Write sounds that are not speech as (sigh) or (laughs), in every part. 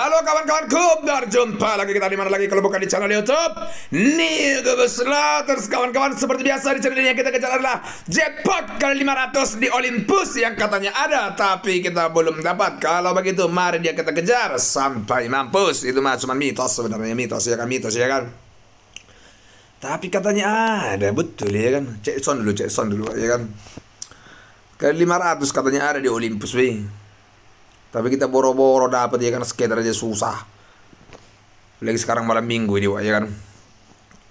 Halo kawan-kawan Kubar Jumpa lagi kita di mana lagi kalau bukan di channel Youtube Nih Slaters Kawan-kawan seperti biasa di channel ini kita kejar adalah Jackpot kali 500 di Olympus Yang katanya ada Tapi kita belum dapat Kalau begitu mari dia kita kejar Sampai mampus Itu mah cuma mitos sebenarnya Mitos ya kan mitos ya kan Tapi katanya ada Betul ya kan Cek sound dulu cek sound dulu ya kan Kali 500 katanya ada di Olympus weh tapi kita boro-boro dapat ya kan skater aja susah. Lagi sekarang malam minggu ini wak ya kan.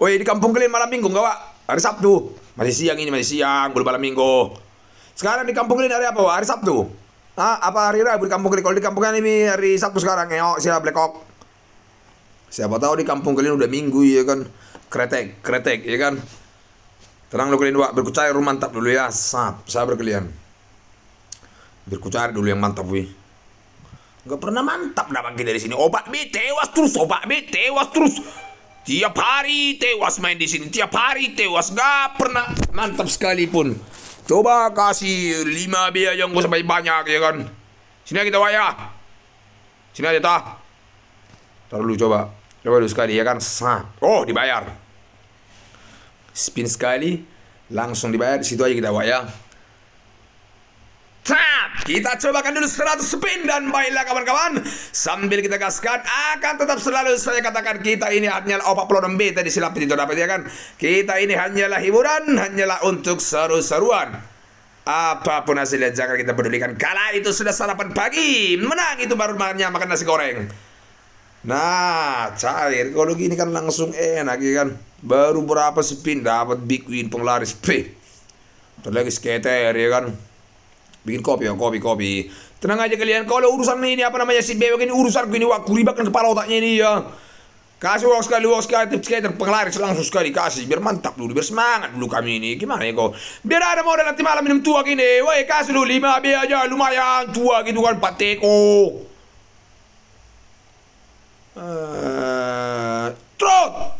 Woi oh, iya, di kampung kalian malam minggu nggak wak? Hari Sabtu. Masih siang ini masih siang belum malam minggu. Sekarang di kampung kalian hari apa wak? Hari Sabtu. Ah apa hari Rabu di kampung kalian? Kalau di kampung kalian ini hari Sabtu sekarang ya. siapa Black Siapa tahu di kampung kalian udah minggu ya kan. Kretek, kretek ya kan. Tenang lo kalian wak, rumah mantap dulu ya. sab sabar kalian. berkucar dulu yang mantap wih. Gak pernah mantap dah bangkit dari sini. Obat B tewas terus, obat B tewas terus. Tiap hari tewas main di sini, tiap hari tewas. Gak pernah mantap sekalipun. Coba kasih lima biaya yang gue sampai banyak ya kan. Sini kita waya. Sini aja tah. Taruh dulu coba. Coba dulu sekali ya kan. Oh dibayar. Spin sekali. Langsung dibayar. Di situ aja kita waya. Kita cobakan dulu 100 spin dan baiklah kawan-kawan. Sambil kita gaskan akan tetap selalu saya katakan kita ini hanyalah opak pelodom tadi tadi silap itu dapat ya kan. Kita ini hanyalah hiburan, hanyalah untuk seru-seruan. Apapun hasilnya jangan kita pedulikan. Kala itu sudah sarapan pagi, menang itu baru makannya makan nasi goreng. Nah, cair kalau gini kan langsung enak ya kan. Baru berapa spin dapat big win penglaris. P. Terlalu skater ya kan bikin kopi ya kopi kopi tenang aja kalian kalau urusan ini apa namanya si bebek ini urusan gini wah kuribakan kepala otaknya ini ya Kasih uang sekali, uang sekali, tips skater, penglaris langsung sekali kasih. Biar mantap dulu, biar semangat dulu kami ini. Gimana ya kok Biar ada modal nanti malam minum tua gini. Woi kasih dulu lima biar aja lumayan tua gitu kan pateko. Uh, eh, trot!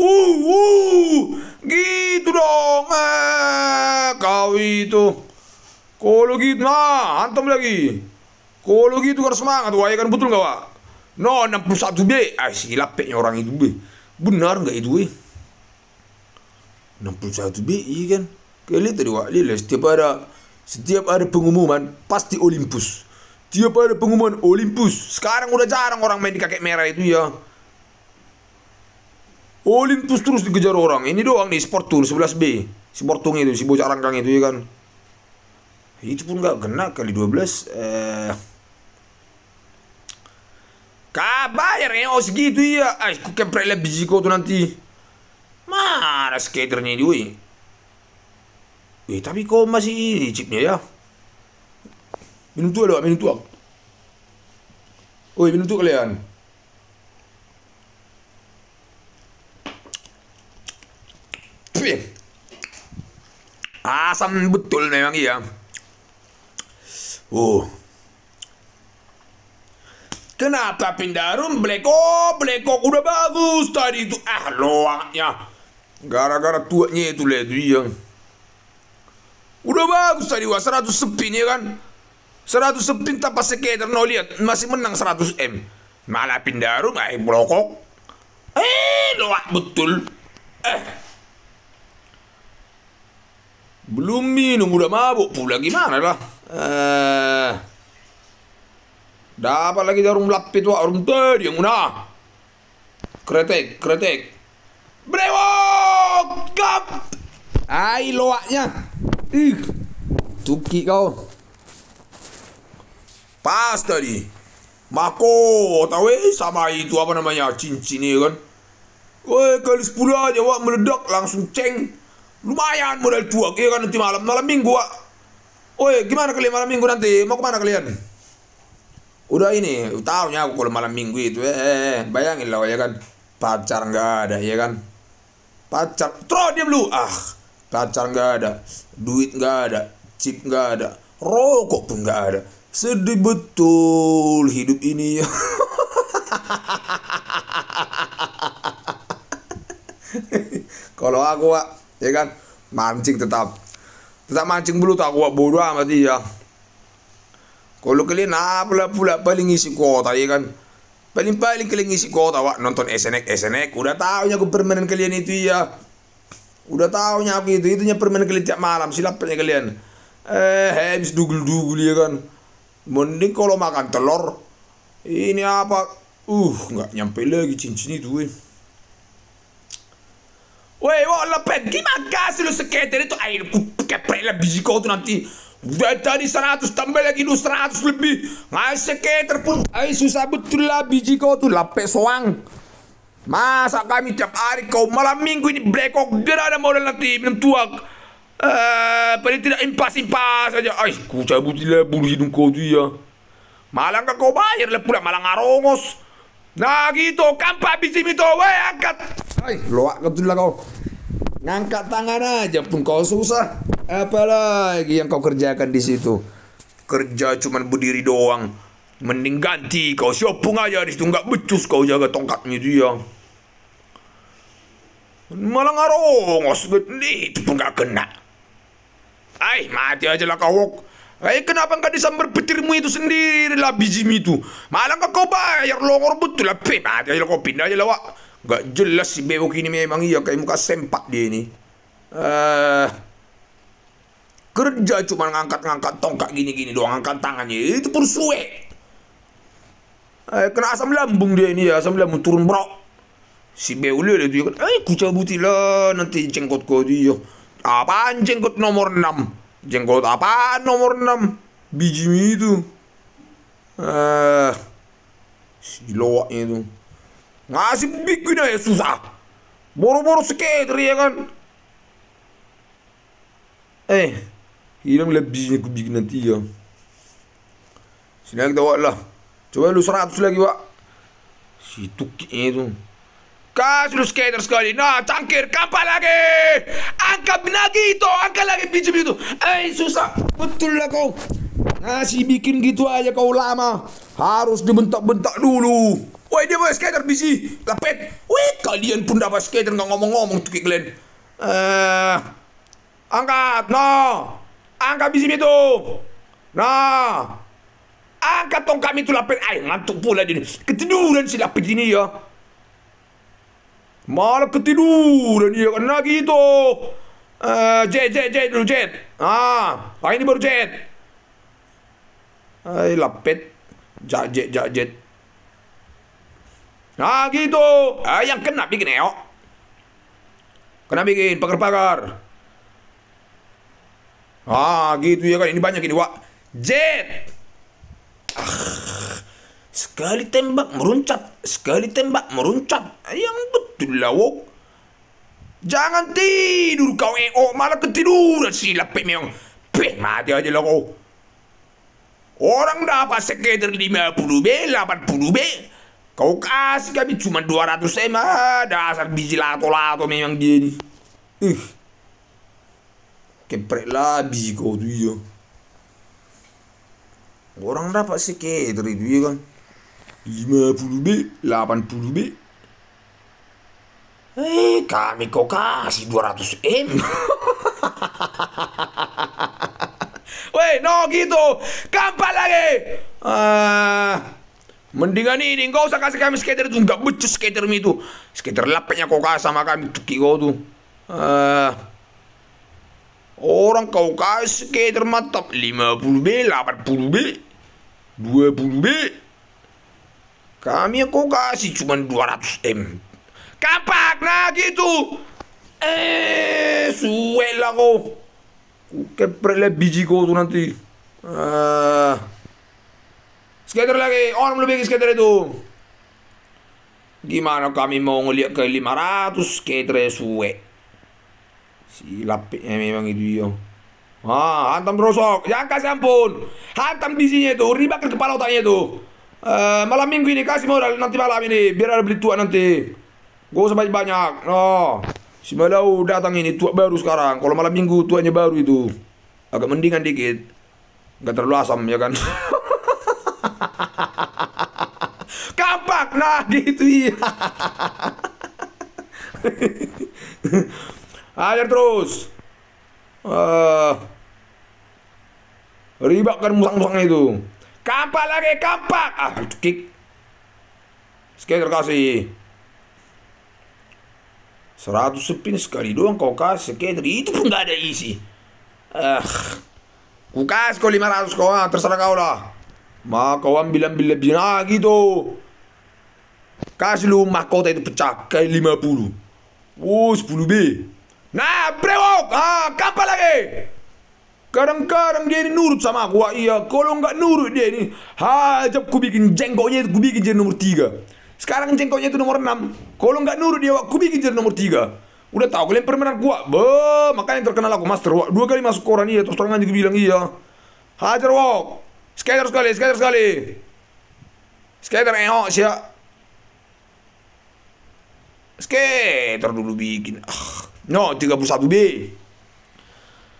uh, uh gitu dong eh, kau itu kalau gitu nah antum lagi kalau gitu harus kan semangat wah ya kan betul nggak pak? no 61 b ah silap orang itu b benar nggak itu eh? 61 b iya kan kalian tadi wak lihat setiap ada setiap ada pengumuman pasti Olympus setiap ada pengumuman Olympus sekarang udah jarang orang main di kakek merah itu ya Olympus oh, terus dikejar orang. Ini doang nih tour 11B. Sport Sportung itu si bocah rangkang itu ya kan. Itu pun nggak kena kali 12 eh Kabar ya, eh, oh segitu ya. Ah, eh, aku kepret lah biji kau tuh nanti. Mana skaternya ini, Eh, tapi kau masih ini chipnya ya. Minum tua doang, minum tua. Oi, minum tua kalian. asam betul memang iya. Oh. Kenapa pindah room bleko bleko udah bagus tadi itu ah loaknya gara-gara tuanya itu ledu yang Udah bagus tadi wah seratus sepin ya kan seratus sepin tanpa sekedar no lihat masih menang seratus M malah pindah room ay blokok eh loak betul eh belum minum udah mabuk pula gimana lah. Eh. Dapat lagi jarum lapit wa orang tadi yang mana Kretek, kretek. Brewok! Kap! Hai loaknya. Ih. Tuki kau. Pas tadi. Mako, tahu eh sama itu apa namanya cincin ini kan. Woi, kali sepuluh aja wak meledak langsung ceng lumayan modal tua iya kan nanti malam malam minggu ah Oi, gimana kalian malam minggu nanti? Mau kemana kalian? Udah ini, tahunya aku kalau malam minggu itu, eh, eh, eh. bayangin lah ya kan, pacar nggak ada ya kan, pacar, tro dia lu, ah, pacar nggak ada, duit nggak ada, chip nggak ada, rokok pun nggak ada, sedih betul hidup ini ya. (laughs) kalau aku, ah, ya kan mancing tetap tetap mancing dulu tak kuat bodoh amat ya kalau kalian apalah pula paling isi kota ya kan paling-paling kalian isi kota wak nonton SNX SNX udah tahunya aku permainan kalian itu ya udah tahunya aku itu itunya permainan kalian tiap malam silap silapnya kalian eh habis dugul-dugul ya kan mending kalau makan telur ini apa uh nggak nyampe lagi cincin itu eh. Woi, wah lepet. Gimana kasih lu skater itu? Ayo, keprek lah biji kau tuh nanti. Udah tadi 100 tambah lagi dua 100 lebih. Ngasih skater pun. Ayo susah betul lah biji kau tuh lapet soang. Masa kami tiap hari kau malam minggu ini blekok ada modal nanti minum tuak. Eh, paling tidak impas-impas saja. Ay, ku cabutilah bulu hidung kau tu ya. Malang kau bayar lah pula malang arongos. Nah gitu, kampak bisi mito, weh angkat. Hai, loak lah kau. Ngangkat tangan aja pun kau susah. Apalagi yang kau kerjakan di situ. Kerja cuman berdiri doang. Mending ganti kau siopung aja di situ nggak becus kau jaga tongkatnya dia. Ya. Malah ngarongos, itu pun nggak kena. Hai, mati aja lah kau. Eh kenapa nggak disambar petirmu itu sendiri lah biji itu? Malah nggak kau bayar longor betul lah pip. Ada ah, kau pindah aja lah wak. Gak jelas si bewok ini memang iya kayak muka sempak dia ini. Uh, kerja cuma ngangkat-ngangkat tongkat gini-gini doang angkat tangannya itu pun suwe. Eh, kena asam lambung dia ini ya asam lambung turun bro, Si bewok dia itu ya, kan, eh kucabuti lah nanti jenggot kau dia. Apaan jenggot nomor 6? Jenggot apa nomor 6? Biji itu. Eh, si loaknya itu. Ngasih bikin aja ya, susah. Boro-boro skater ya kan. Eh, hilang lah bijinya bikin nanti ya. Sini lagi tawak lah. Coba lu 100 lagi, Wak. Si tuki itu. Kas lu skaters kali. Nah, cangkir, kapal lagi. Angkat lagi itu, angkat lagi pinjam itu. Eh, susah. Betul lah kau. Nasi bikin gitu aja kau lama. Harus dibentak-bentak dulu. Woi, dia mau skater busy. Lepet. Wih, kalian pun dapat skater nggak ngomong-ngomong tuh kalian. Eh, uh, angkat, no. Angkat busy itu. Nah. Angkat tongkat itu lapet. Ay, ngantuk pula dia. Ketiduran si lapet ini ya. Malah ketiduran dia kan lagi itu. Uh, jet, jet, jet dulu jet. Ah, pakai ini baru jet. Hai, lapet. Jak, jet, jak, jet. Ah, gitu. Ah, yang kena bikin eo. Kena bikin pagar-pagar. Ah, gitu ya kan. Ini banyak ini, Wak. Jet. Ah, sekali tembak meruncat. Sekali tembak meruncat. Yang betul betul lah wok. Jangan tidur kau eh oh malah ketiduran si lapik meong. Pih mati aja lah kau. Orang dapat sekitar 50 B, 80 B. Kau kasih kami cuma 200 M. Ah, dasar biji lato-lato memang dia ini. Ih. Keprek lah biji kau tuh ya. Orang dapat sekitar itu ya kan. 50 B, 80 B. Eh, kami kok kasih 200 M. (laughs) Weh, no gitu. Kampal lagi. Ah, mendingan ini enggak usah kasih kami skater itu. Enggak becus skater itu. Skater lapenya kau kasih sama kami. Tuki kau tuh. Uh, orang kau kasih skater mantap 50 B, 80 B, 20 B. Kami kau kasih cuma 200 M. Kapak, na gitu. Eh, suwe kau. keprele biji kau tuh nanti. ah, skater lagi, orang lebih skater itu. Gimana kami mau ngeliat ke 500 skater suwe? Si ya memang itu yo, Ah, hantam rosok, jangan ya, kasih ampun. Hantam bijinya itu, ke kepala otaknya itu. Uh, eh, malam minggu ini kasih modal nanti malam ini biar ada beli tua nanti. Gue usah banyak-banyak. No. Oh, si Malau datang ini tua baru sekarang. Kalau malam minggu tuanya baru itu. Agak mendingan dikit. Gak terlalu asam ya kan. (laughs) Kapak nah gitu ya. Ajar terus. Uh, eh, ribakkan musang-musang itu. Kapak lagi kapak. Ah, kick. Sekali kasih. Seratus spin sekali doang kau kasih Kedri Itu pun gak ada isi Ah Ku kasih kau lima ratus kau ah, Terserah kau lah Ma kau ambil ambil lebih lagi tuh Kasih lu mahkota itu pecah Kayak lima puluh Oh sepuluh B Nah brewok ah, Kapal lagi Kadang-kadang dia ini nurut sama aku Wah iya Kalau nggak nurut dia ini Hajab ku bikin jenggonya, Ku bikin jadi nomor tiga sekarang jengkoknya itu nomor 6. Kalau nggak nurut dia, aku bikin jadi nomor 3. Udah tahu kalian permainan gua. Be, makanya terkenal aku master. Wak. Dua kali masuk koran iya, terus orang aja bilang iya. Hajar wok. Skater sekali, skater sekali. Skater eok eh, sih. Skater dulu bikin. Ah, no, 31B.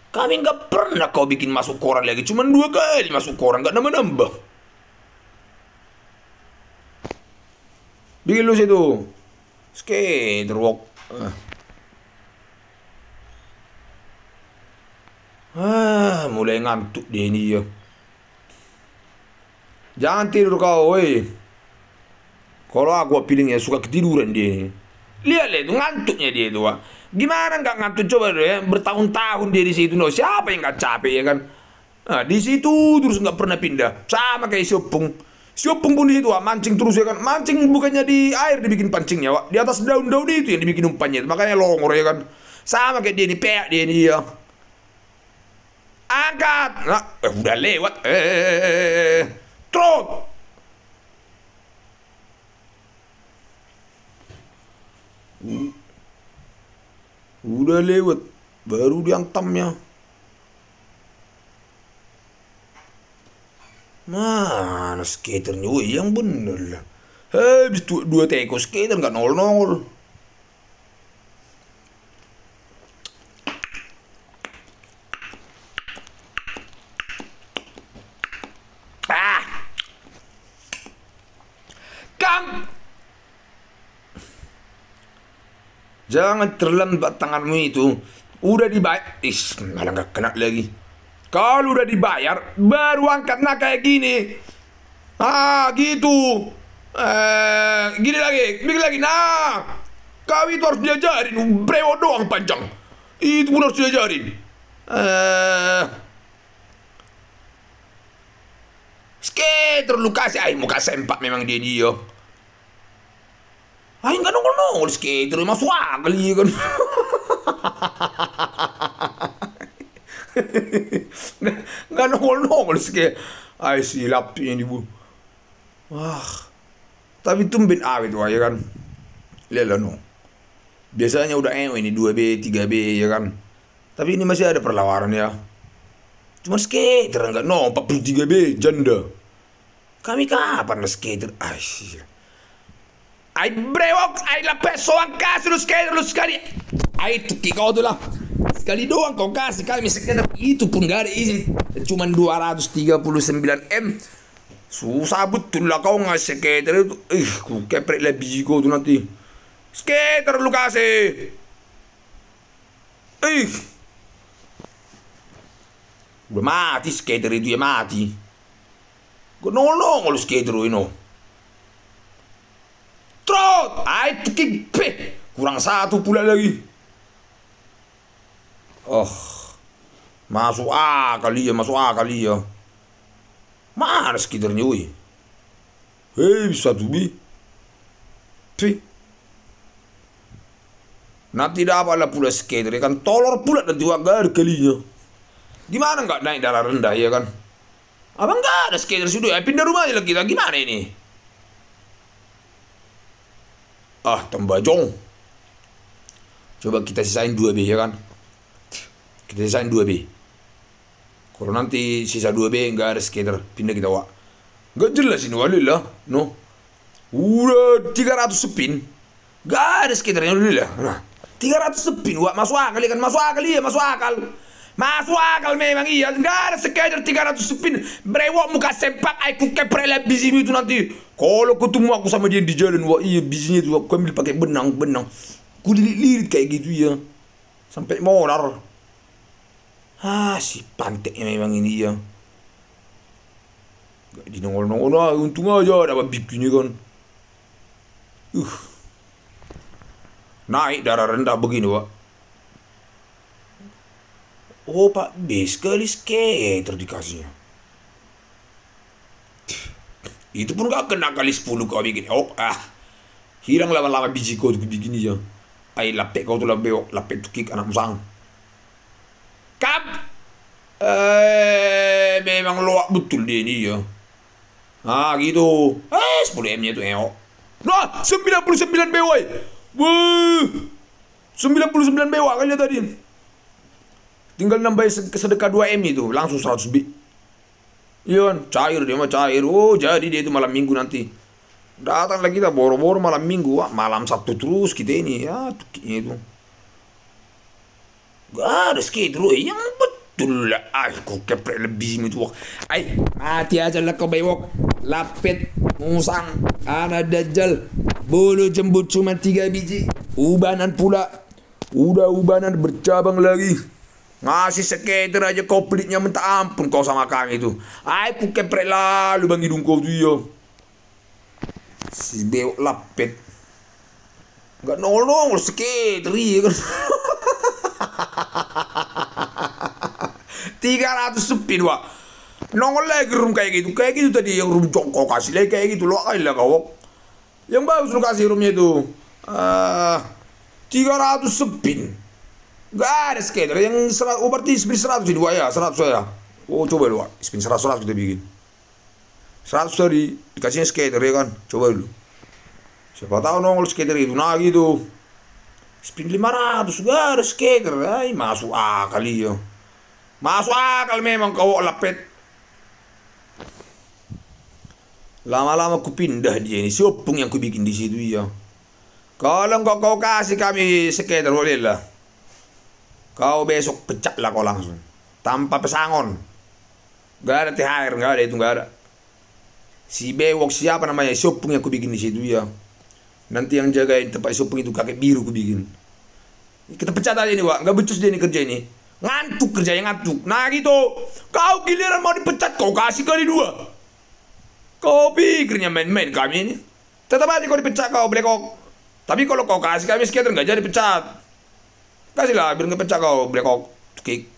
Kami nggak pernah kau bikin masuk koran lagi, cuman dua kali masuk koran nggak nambah-nambah. Bikin itu, situ. Skate rock. Ah. ah, mulai ngantuk deh ini ya. Jangan tidur kau, woi. Kalau aku pilihnya suka ketiduran dia. Lihat lihat itu ngantuknya dia itu, ah. Gimana nggak ngantuk coba deh ya? Bertahun-tahun dia di situ, no. siapa yang nggak capek ya kan? Nah, di situ terus nggak pernah pindah. Sama kayak Si Siapa pembunuh itu? Wak. Ah, mancing terus ya kan. Mancing bukannya di air dibikin pancingnya, Wak. Di atas daun-daun itu yang dibikin umpannya. Makanya longor ya kan. Sama kayak dia ini peak dia ini ya. Angkat. Nah, eh, udah lewat. Eh, eh, eh, eh trot. Udah lewat. Baru diantamnya. Mana skater juga oh, iya, yang bener lah. Eh, Habis dua, dua teko skater nggak nol nol. Ah. Kang. Jangan terlambat tanganmu itu. Udah dibayar. Is, malah nggak kena lagi. Kalau udah dibayar, baru angkat nah kayak gini. Ah, gitu. Eh, gini lagi, gini lagi. Nah, kau itu harus diajarin. Brewo doang panjang. Itu pun harus diajarin. Eh, Skater lu kasih Ayo, muka sempak memang dia dia. Ayo, nggak nongol nongol skater masuk akal kan. (laughs) (laughs) Nga nongol-nongol si Ay silap ini bu. Wah. Tapi tumben awet wah ya kan. Lela no. Biasanya udah eno ini dua b tiga b ya kan. Tapi ini masih ada perlawanan ya. Cuma skater enggak no 43B janda. Kami kapan skater? Ay Ai brevok, ai la peso a casa, lo skater, lo scari. Ai tutti lah sekali doang kau kasih kami sekedar itu pun gak ada izin cuma 239 M susah betul lah kau ngasih skater itu ih ku keprek lebih jigo tuh nanti skater lu kasih ih udah mati skater itu ya mati gue nolong lo skater ini no. know. trot ay kurang satu pula lagi Oh, masuk ah kali ya, masuk ah kali ya. Mana skidernya woi? Hei, bisa tubi. Si. Nanti lah pula skater, ya kan tolor pula dan diwagar kalinya. Gimana nggak naik darah rendah ya kan? Abang nggak ada skater sudah, ya pindah rumah aja lah kita. Gimana ini? Ah, jong. Coba kita sisain dua bi ya kan? Kita sisain 2B. Kalau nanti sisa 2B enggak ada skater, pindah kita wak. enggak jelas ini lah, no. Udah 300 spin. enggak ada skater skaternya lah. Nah, 300 spin, wak masuk akal kan, masuk akal iya, masuk akal. Masuk akal memang iya, enggak ada skater 300 spin. Brewok muka sempak, aku keprele bisnis itu nanti. Kalau ketemu aku sama dia di jalan, wak, iya bisinya itu aku ambil pakai benang-benang. Kulilit-lilit kayak gitu ya. Sampai molar Ah, si pantek memang ini dia. Ya. Di nongol-nongol lah, untung aja dapat babi ini kan. Uh. Naik darah rendah begini, Pak. Oh, Pak B kali skater dikasihnya. Itu pun gak kena kali 10 kau bikin. Oh, ah. Hilang lama-lama biji kau juga begini ya. Ayo lapek kau tu lebih lapek tu kick anak musang. Kap eh memang loak betul dia ni ya. Ha gitu. Eh 10 M nya tu eok. Nah 99 BY. Wuh. 99 BY kan dia tadi. Tinggal nambah sedekah 2 M itu langsung 100 bit. Iya kan, cair dia mah cair. Oh, jadi dia itu malam minggu nanti. Datang lagi kita boro-boro malam minggu, Wah, malam Sabtu terus kita ini. Ya, itu. Gak ada skate, Iya, tulla aku kepre lebih wok. ay mati aja lah kau bayok. lapet musang anak dajal, bulu jembut cuma tiga biji ubanan pula udah ubanan bercabang lagi ngasih skater aja kau pelitnya minta ampun kau sama kami itu ay kepre lalu bang hidung kau tuh ya si bewok lapet Gak nolong, skater iya kan. (laughs) 300 spin wah, nongol lagi rum kayak gitu kayak gitu tadi yang rum jongkok kasih lagi kayak gitu loh lah kau yang bagus lu kasih rumnya itu uh, 300 spin, gak ada skater yang serat, oh berarti spin 100 dua ya 100 ya oh coba lu spin 100 100 kita bikin 100 tadi dikasihnya skater ya kan coba dulu siapa tahu nongol skater itu nah gitu spin 500 gak ada skater eh, ay masuk akal ah, ya Masuk akal memang kau lapet. Lama-lama ku pindah dia ini. Siopung yang ku bikin di situ ya. Kalau enggak kau kasih kami sekedar bolehlah. Kau besok pecat lah kau langsung. Tanpa pesangon. Gak ada THR, gak ada itu gak ada. Si bewok siapa namanya Siopung yang ku bikin di situ ya. Nanti yang jagain tempat Siopung itu kakek biru ku bikin. Kita pecat aja nih, Wak. Gak becus dia ini kerja ini ngantuk kerja yang ngantuk nah gitu kau giliran mau dipecat kau kasih kali dua kau pikirnya main-main kami ini tetap aja kau dipecat kau kok tapi kalau kau kasih kami sekian nggak jadi pecat kasihlah biar nggak pecat kau kok kick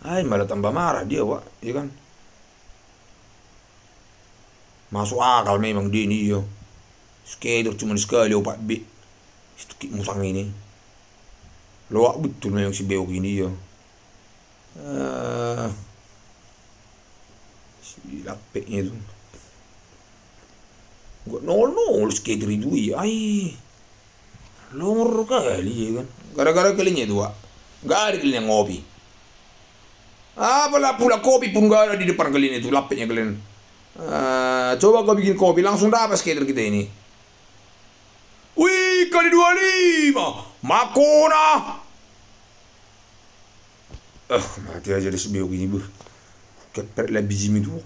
Ay, malah tambah marah dia, Wak. Iya kan? Masuk akal memang dia ini, yo. Skater cuma sekali, opak B. Itu musang ini loak betul memang si beok ini ya ah, si lapeknya itu gua nol nol skate ridui ay Lomor kali ya kan gara-gara kalinya dua gak ada kalinya ngopi apa lah pula kopi pun gak ada di depan kalian itu lapetnya kalian Uh, eh, coba kau bikin kopi langsung dapat skater kita ini wih kali dua lima Makuna. Ah, mati aja deh sebelum gini bu. Kepret lah biji miduk.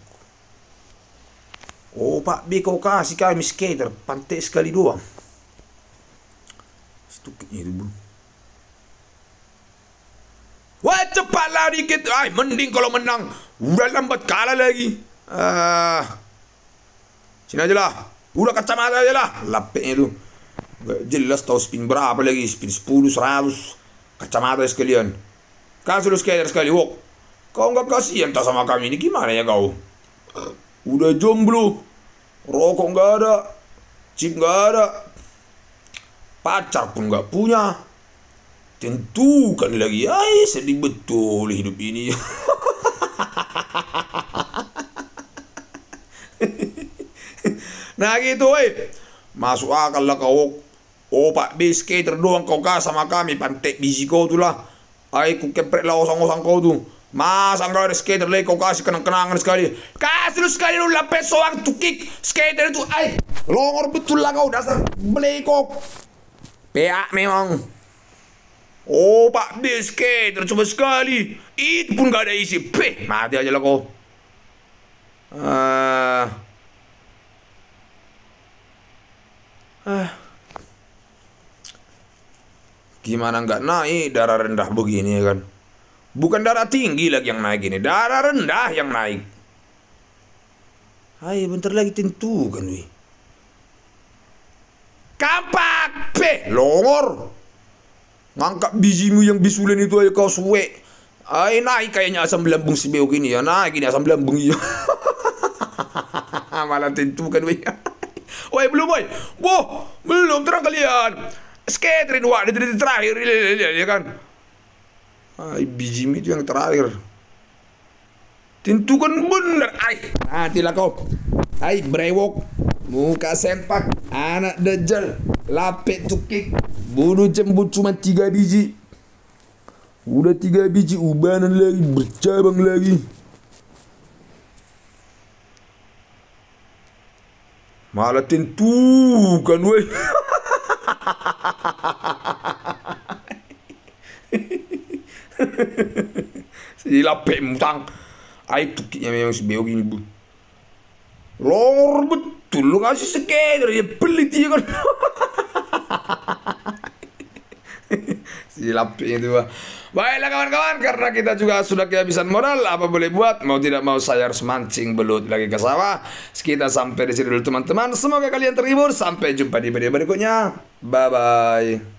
Oh Pak B kau kasih kami skater pantai sekali doang. Stuknya itu bu. Wah lari kita, Ay, mending kalau menang. Udah lambat kalah lagi. Ah. Sini aja lah. Udah kacamata aja lah. Lapiknya tuh jelas tahu spin berapa lagi spin 10 100 kacamata sekalian kasih lu skater sekali wok kau nggak kasih entah sama kami ini gimana ya kau udah jomblo rokok nggak ada chip nggak ada pacar pun nggak punya tentukan lagi ay sedih betul hidup ini (laughs) nah gitu woi masuk akal lah kau Oh Pak skater doang kau kah sama kami pantek biji kau tu lah. Aku ku kempret lah osang-osang kau tu. Mas ada skater lagi kau kasih kenang-kenangan sekali. Kasih lu sekali lu lapet soang tu kick skater itu Ay, Longor betul lah kau dasar beli kau. Peak memang. Oh Pak skater coba sekali. Itu pun gak ada isi. Peh, mati aja lah kau. Ah. Uh. Ah. Uh. Gimana nggak naik darah rendah begini ya kan? Bukan darah tinggi lagi yang naik ini, darah rendah yang naik. Hai, bentar lagi tentu kan, wi. Kapak, pe, longor. Ngangkat bijimu yang bisulen itu ayo kau suwe. Ay, naik kayaknya asam lambung si Beo gini ya. Naik ini asam lambung ya. (laughs) Malah tentu kan, wi. (laughs) Woi belum woi. boh belum terang kalian. Skatrin wah di terakhir ya kan ah, biji itu yang terakhir tentukan bener ay nanti lah kau ay brewok muka sempak anak dajjal lapet tukik bunuh cembut cuma tiga biji udah tiga biji ubanan lagi bercabang lagi malah tentukan weh (laughs) Il a payé mon temps. Aïe, tout qui est bien, il bout. L'or, tout le monde, c'est ce qu'il silapnya itu baiklah kawan-kawan karena kita juga sudah kehabisan modal apa boleh buat mau tidak mau saya harus mancing belut lagi ke sawah kita sampai di sini dulu teman-teman semoga kalian terhibur sampai jumpa di video berikutnya bye bye